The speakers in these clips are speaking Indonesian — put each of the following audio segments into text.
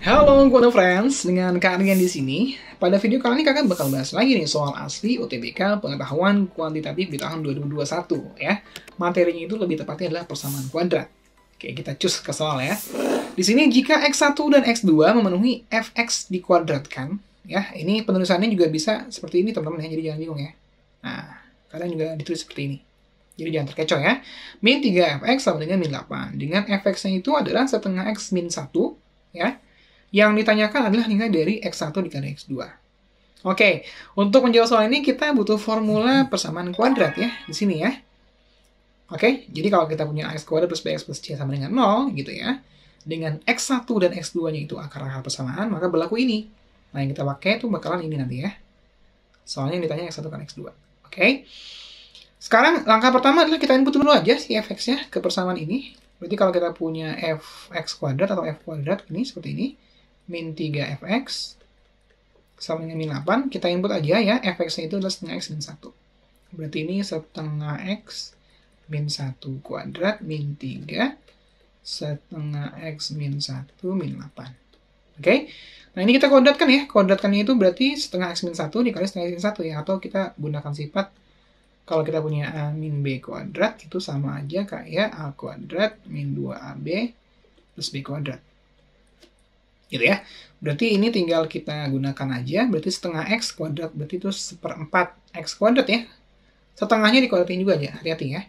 Halo kuno Friends, dengan Kak Rian di sini. Pada video kali ini kakak bakal bahas lagi nih soal asli UTBK pengetahuan kuantitatif di tahun 2021 ya. Materinya itu lebih tepatnya adalah persamaan kuadrat. Oke, kita cus ke soal ya. Di sini jika X1 dan X2 memenuhi Fx dikuadratkan, ya, ini penulisannya juga bisa seperti ini teman-teman ya, jadi jangan bingung ya. Nah, kadang juga ditulis seperti ini. Jadi jangan terkecoh ya. Min 3fx sama dengan min 8. Dengan fx-nya itu adalah setengah x min 1, ya yang ditanyakan adalah nilai dari X1 dikali X2. Oke, untuk menjawab soal ini kita butuh formula persamaan kuadrat ya, di sini ya. Oke, jadi kalau kita punya AX kuadrat plus BX plus C sama dengan 0 gitu ya. Dengan X1 dan X2-nya itu akar-akar persamaan, maka berlaku ini. Nah, yang kita pakai itu bakalan ini nanti ya. Soalnya yang ditanya X1 kan X2. Oke. Sekarang langkah pertama adalah kita input dulu aja si fx-nya ke persamaan ini. Berarti kalau kita punya fx kuadrat atau f kuadrat ini seperti ini min 3 fx sama dengan min 8, kita input aja ya, fx-nya itu adalah setengah x min 1. Berarti ini setengah x min 1 kuadrat min 3 setengah x min 1 min 8. Oke, okay? nah ini kita kuadratkan ya, kuadratkannya itu berarti setengah x min 1 dikali setengah x min 1 ya, atau kita gunakan sifat kalau kita punya A min B kuadrat, itu sama aja kayak A kuadrat min 2AB plus B kuadrat gitu ya. Berarti ini tinggal kita gunakan aja, berarti setengah X kuadrat, berarti itu seperempat X kuadrat ya. Setengahnya dikuadratin juga aja, hati-hati ya.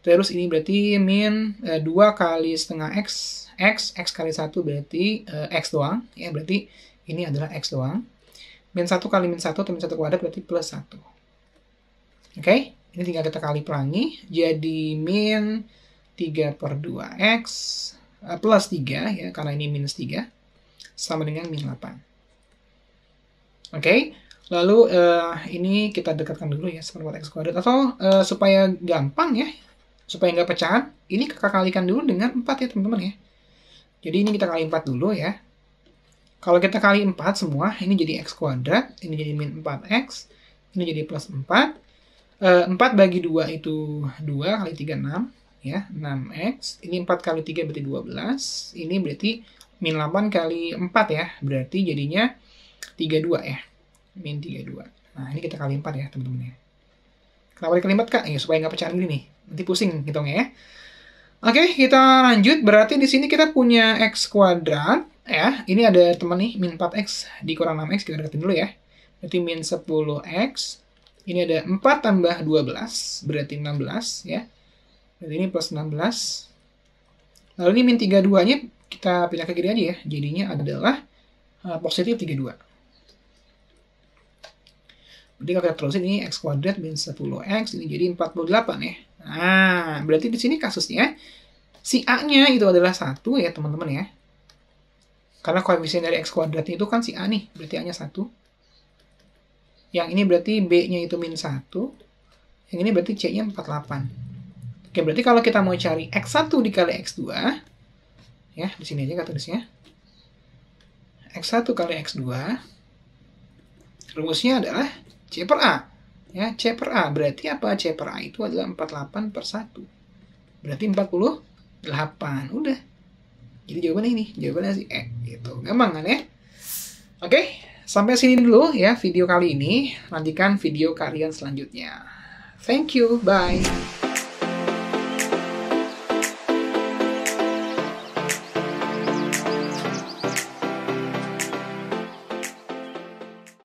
Terus ini berarti min e, eh, 2 kali setengah X, X, X kali 1 berarti e, X doang, ya berarti ini adalah X doang. Min 1 kali min 1, atau min 1 kuadrat berarti plus 1. Oke, okay? ini tinggal kita kali pelangi, jadi min 3 per 2X eh, plus 3, ya karena ini minus 3 sama dengan min 8. Oke, okay? lalu uh, ini kita dekatkan dulu ya sama buat x kuadrat atau uh, supaya gampang ya, supaya nggak pecahan, ini kita kalikan dulu dengan 4 ya teman-teman ya. Jadi ini kita kali 4 dulu ya. Kalau kita kali 4 semua, ini jadi x kuadrat, ini jadi min 4x, ini jadi plus 4. Uh, 4 bagi 2 itu 2 kali 3, 6 ya, 6x. Ini 4 kali 3 berarti 12. Ini berarti min 8 kali 4 ya, berarti jadinya 32 ya, min 32. Nah, ini kita kali 4 ya, teman-teman ya. Kenapa dikali 4, Kak? Ya, supaya nggak pecahan gini nih. Nanti pusing hitungnya ya. Oke, kita lanjut. Berarti di sini kita punya X kuadrat. Ya, ini ada teman nih, min 4X dikurang 6X. Kita deketin dulu ya. Berarti min 10X. Ini ada 4 tambah 12, berarti 16 ya. Berarti ini plus 16. Lalu ini min 32-nya kita pindah ke kiri aja ya. Jadinya adalah uh, positif 32. Berarti kalau kita terusin ini X kuadrat min 10X, ini jadi 48 ya. Nah, berarti di sini kasusnya si A-nya itu adalah 1 ya teman-teman ya. Karena koefisien dari X kuadrat itu kan si A nih, berarti A-nya 1. Yang ini berarti B-nya itu min 1. Yang ini berarti C-nya 48. Oke, berarti kalau kita mau cari X1 dikali X2, ya di sini aja kata tulisnya x1 kali x2 rumusnya adalah c per a ya c per a berarti apa c per a itu adalah 48 per 1 berarti 48 udah jadi jawabannya ini jawabannya si e gitu gampang kan ya oke sampai sini dulu ya video kali ini nantikan video kalian selanjutnya thank you bye